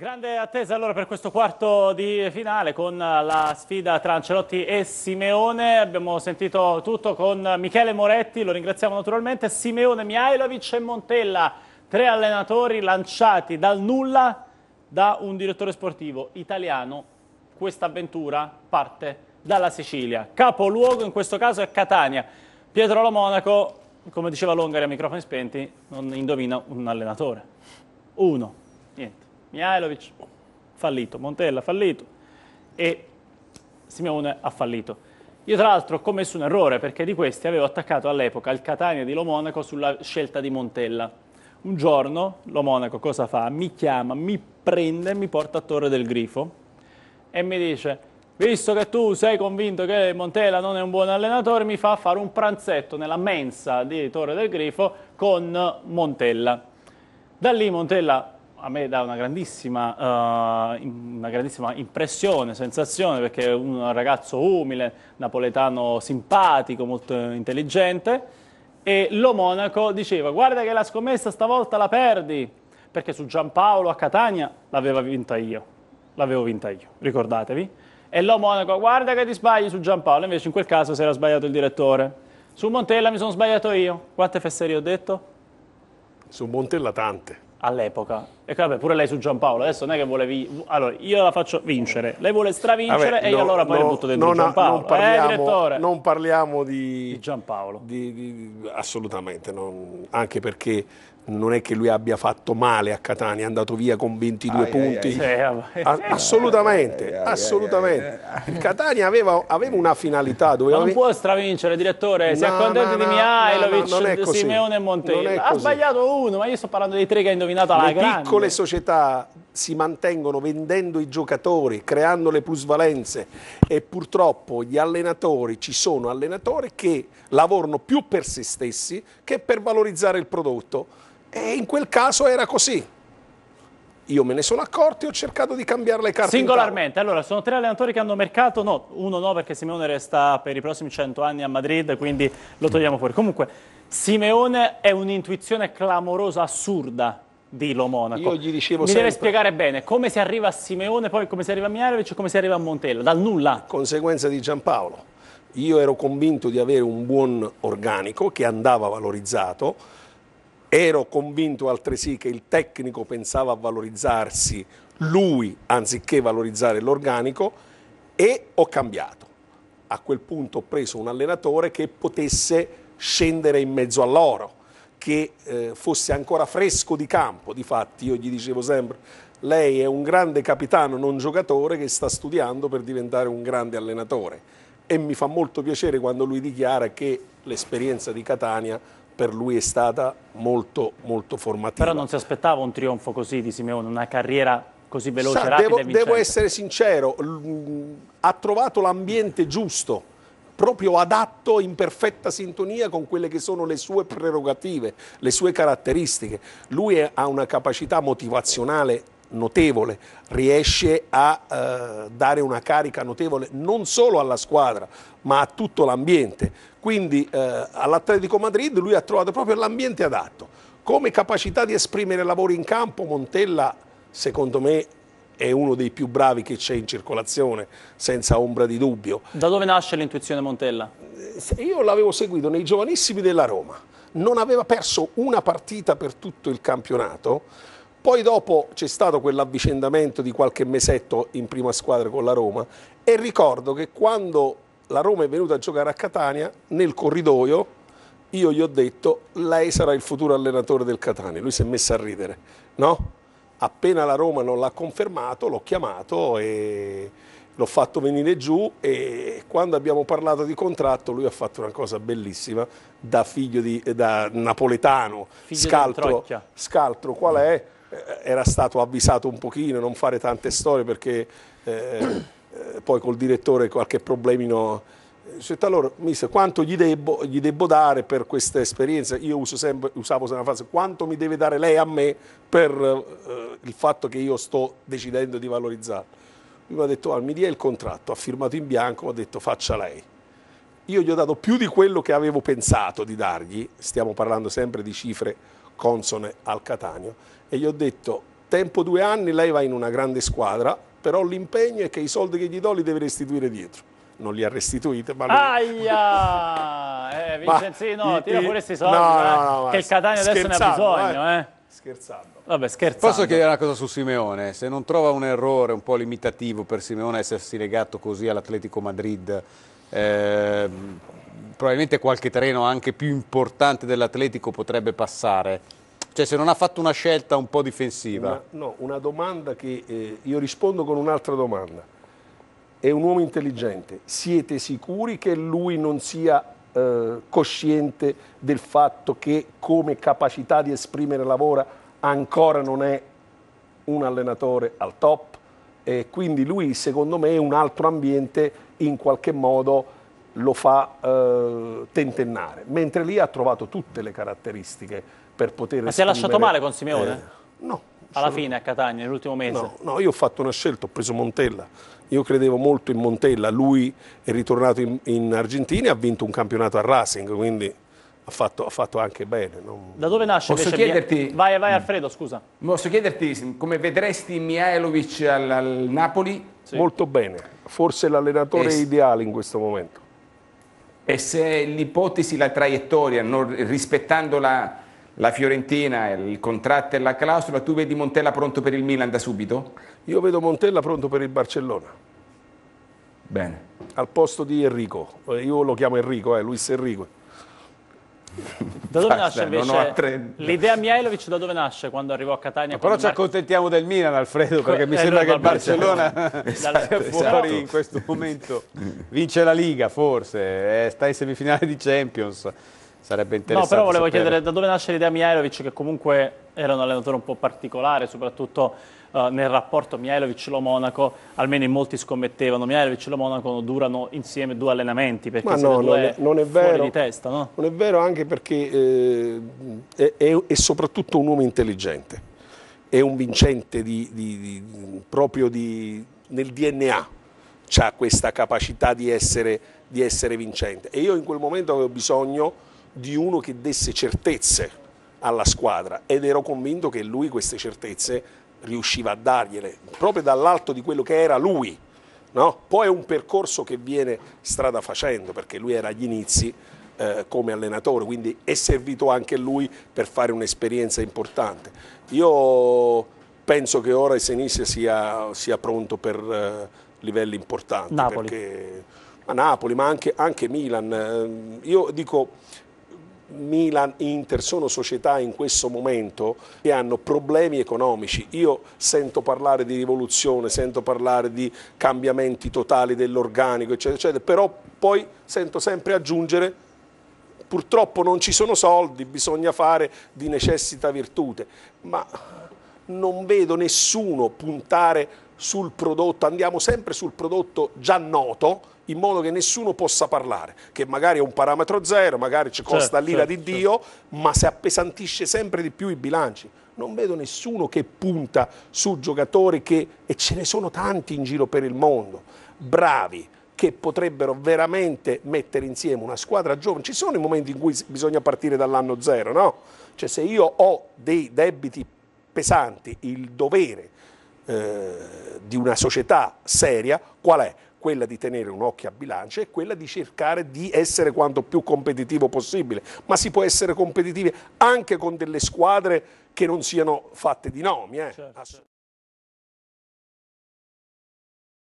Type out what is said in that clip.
Grande attesa allora per questo quarto di finale con la sfida tra Ancelotti e Simeone. Abbiamo sentito tutto con Michele Moretti, lo ringraziamo naturalmente. Simeone Miailovic e Montella, tre allenatori lanciati dal nulla da un direttore sportivo italiano. Questa avventura parte dalla Sicilia. Capoluogo in questo caso è Catania. Pietro Lo Monaco, come diceva Longari a microfoni spenti, non indovina un allenatore. Uno. Mihailovic fallito, Montella fallito e Simeone ha fallito. Io tra l'altro ho commesso un errore perché di questi avevo attaccato all'epoca il Catania di Lomonaco sulla scelta di Montella. Un giorno Lomonaco cosa fa? Mi chiama, mi prende, mi porta a Torre del Grifo e mi dice visto che tu sei convinto che Montella non è un buon allenatore, mi fa fare un pranzetto nella mensa di Torre del Grifo con Montella. Da lì Montella a me dà una grandissima, uh, una grandissima, impressione, sensazione, perché è un ragazzo umile, napoletano simpatico, molto intelligente, e lo Monaco diceva guarda che la scommessa stavolta la perdi, perché su Giampaolo a Catania l'aveva vinta io, l'avevo vinta io, ricordatevi. E lo Monaco guarda che ti sbagli su Giampaolo, invece in quel caso si era sbagliato il direttore. Su Montella mi sono sbagliato io, quante fesserie ho detto? Su Montella tante. All'epoca, e vabbè, pure lei su Giampaolo, adesso non è che vuole vi... Allora, io la faccio vincere, lei vuole stravincere vabbè, e io allora poi no, le butto dentro non, Giampaolo. Non eh, parliamo, eh, non parliamo di... di Giampaolo. Di, di, assolutamente, non, anche perché non è che lui abbia fatto male a Catania, è andato via con 22 ai, punti. Ai, ai, a, assolutamente, assolutamente. Catania aveva, aveva, una finalità. Dove non ave... può stravincere, direttore, si no, accontenti no, di Mihailovic, no, Simeone e Montella. Ha sbagliato uno, ma io sto parlando dei tre che ha indovinato alla grande piccole società si mantengono vendendo i giocatori, creando le plusvalenze e purtroppo gli allenatori, ci sono allenatori che lavorano più per se stessi che per valorizzare il prodotto e in quel caso era così. Io me ne sono accorto e ho cercato di cambiare le carte. Singolarmente, allora sono tre allenatori che hanno mercato, no, uno no perché Simeone resta per i prossimi 100 anni a Madrid, quindi lo togliamo fuori. Comunque, Simeone è un'intuizione clamorosa, assurda, Dilo Monaco. Io gli dicevo Mi sempre. deve spiegare bene come si arriva a Simeone, poi come si arriva a Miarevic e come si arriva a Montella, dal nulla. Conseguenza di Giampaolo. Io ero convinto di avere un buon organico che andava valorizzato, ero convinto altresì che il tecnico pensava a valorizzarsi lui anziché valorizzare l'organico e ho cambiato. A quel punto ho preso un allenatore che potesse scendere in mezzo all'oro che eh, fosse ancora fresco di campo, difatti io gli dicevo sempre lei è un grande capitano, non giocatore, che sta studiando per diventare un grande allenatore e mi fa molto piacere quando lui dichiara che l'esperienza di Catania per lui è stata molto, molto formativa. Però non si aspettava un trionfo così di Simeone, una carriera così veloce, Sa, rapida devo, e vincente. Devo essere sincero, ha trovato l'ambiente giusto proprio adatto in perfetta sintonia con quelle che sono le sue prerogative, le sue caratteristiche. Lui ha una capacità motivazionale notevole, riesce a eh, dare una carica notevole non solo alla squadra ma a tutto l'ambiente. Quindi eh, all'Atletico Madrid lui ha trovato proprio l'ambiente adatto. Come capacità di esprimere lavori in campo Montella secondo me è uno dei più bravi che c'è in circolazione, senza ombra di dubbio. Da dove nasce l'intuizione Montella? Io l'avevo seguito nei giovanissimi della Roma, non aveva perso una partita per tutto il campionato, poi dopo c'è stato quell'avvicendamento di qualche mesetto in prima squadra con la Roma e ricordo che quando la Roma è venuta a giocare a Catania, nel corridoio io gli ho detto lei sarà il futuro allenatore del Catania, lui si è messo a ridere, no? appena la Roma non l'ha confermato l'ho chiamato e l'ho fatto venire giù e quando abbiamo parlato di contratto lui ha fatto una cosa bellissima da figlio di, eh, da napoletano, figlio scaltro, scaltro qual è? Eh, era stato avvisato un pochino, non fare tante storie perché eh, eh poi col direttore qualche problemino cioè, allora, mister, quanto gli debbo, gli devo, dare per questa esperienza? Io sempre, usavo sempre la frase, quanto mi deve dare lei a me per eh, il fatto che io sto decidendo di valorizzarlo? Lui mi ha detto, ah, mi dia il contratto, ha firmato in bianco, mi ha detto, faccia lei. Io gli ho dato più di quello che avevo pensato di dargli, stiamo parlando sempre di cifre consone al Catania, e gli ho detto, tempo due anni, lei va in una grande squadra, però l'impegno è che i soldi che gli do li deve restituire dietro non li ha restituiti. Ma lui... Aia! Eh, Vincenzino, ma, tira i, pure questi soldi, no, eh, no, no, che il Catania adesso ne ha eh. bisogno. Eh. Scherzando. Vabbè, scherzando. Posso chiedere una cosa su Simeone? Se non trova un errore un po' limitativo per Simeone essersi legato così all'Atletico Madrid... Eh, probabilmente qualche terreno anche più importante dell'Atletico potrebbe passare. Cioè se non ha fatto una scelta un po' difensiva. Una, no, una domanda che eh, io rispondo con un'altra domanda è un uomo intelligente, siete sicuri che lui non sia eh, cosciente del fatto che come capacità di esprimere lavora ancora non è un allenatore al top? E quindi lui secondo me un altro ambiente in qualche modo lo fa eh, tentennare, mentre lì ha trovato tutte le caratteristiche per poter... Ma si è lasciato male con Simeone? Eh, no, alla fine a Catania, nell'ultimo mese. No, no, io ho fatto una scelta, ho preso Montella. Io credevo molto in Montella, lui è ritornato in, in Argentina e ha vinto un campionato a Racing, quindi ha fatto, ha fatto, anche bene. Non... Da dove nasce Posso chiederti... Vai, vai Alfredo, scusa. Posso chiederti come vedresti Mihailovic al, al Napoli? Sì. Molto bene, forse l'allenatore es... ideale in questo momento. E se l'ipotesi, la traiettoria, non, rispettando la, la Fiorentina, il contratto e la clausola, tu vedi Montella pronto per il Milan da subito? Io vedo Montella pronto per il Barcellona. Bene. Al posto di Enrico, eh, io lo chiamo Enrico, eh, Luis Enrico. Da dove Basta, nasce invece l'idea Mihailovic da dove nasce quando arrivò a Catania? Ma però ci Marco... accontentiamo del Milan Alfredo perché Co mi eh, sembra che il Barcellona, Barcellona esatto, sia fuori esatto. in questo momento vince la Liga forse eh, sta in semifinale di Champions Sarebbe interessante. No, però volevo sapere. chiedere da dove nasce l'idea Mihailovic, che comunque era un allenatore un po' particolare, soprattutto eh, nel rapporto Mihailovic-Lo Monaco, almeno in molti scommettevano, Mihailovic e Lo Monaco durano insieme due allenamenti, perché Ma no, non è, non è vero, di testa, no? Non è vero anche perché eh, è, è, è, soprattutto un uomo intelligente, è un vincente di, di, di, proprio nel DNA, ha questa capacità essere, di essere vincente. E io in quel momento avevo bisogno di uno che desse certezze alla squadra ed ero convinto che lui queste certezze riusciva a dargliele proprio dall'alto di quello che era lui. No? Poi è un percorso che viene strada facendo perché lui era agli inizi eh, come allenatore, quindi è servito anche lui per fare un'esperienza importante. Io penso che ora Senise sia, sia pronto per eh, livelli importanti. Napoli. Perché, ma Napoli, ma anche, anche Milan. Eh, io dico Milan Inter sono società in questo momento che hanno problemi economici. Io sento parlare di rivoluzione, sento parlare di cambiamenti totali dell'organico, eccetera, eccetera, però poi sento sempre aggiungere purtroppo non ci sono soldi, bisogna fare di necessità virtute, ma non vedo nessuno puntare sul prodotto, andiamo sempre sul prodotto già noto, in modo che nessuno possa parlare, che magari è un parametro zero, magari ci costa certo, l'ira certo, di certo. Dio, certo. ma si appesantisce sempre di più i bilanci. Non vedo nessuno che punta su giocatori che, e ce ne sono tanti in giro per il mondo, bravi, che potrebbero veramente mettere insieme una squadra giovane. Ci sono i momenti in cui bisogna partire dall'anno zero, no? Cioè se io ho dei debiti pesanti, il dovere eh, di una società seria, qual è? quella di tenere un occhio a bilancia e quella di cercare di essere quanto più competitivo possibile, ma si può essere competitivi anche con delle squadre che non siano fatte di nomi. Eh. Certo. certo.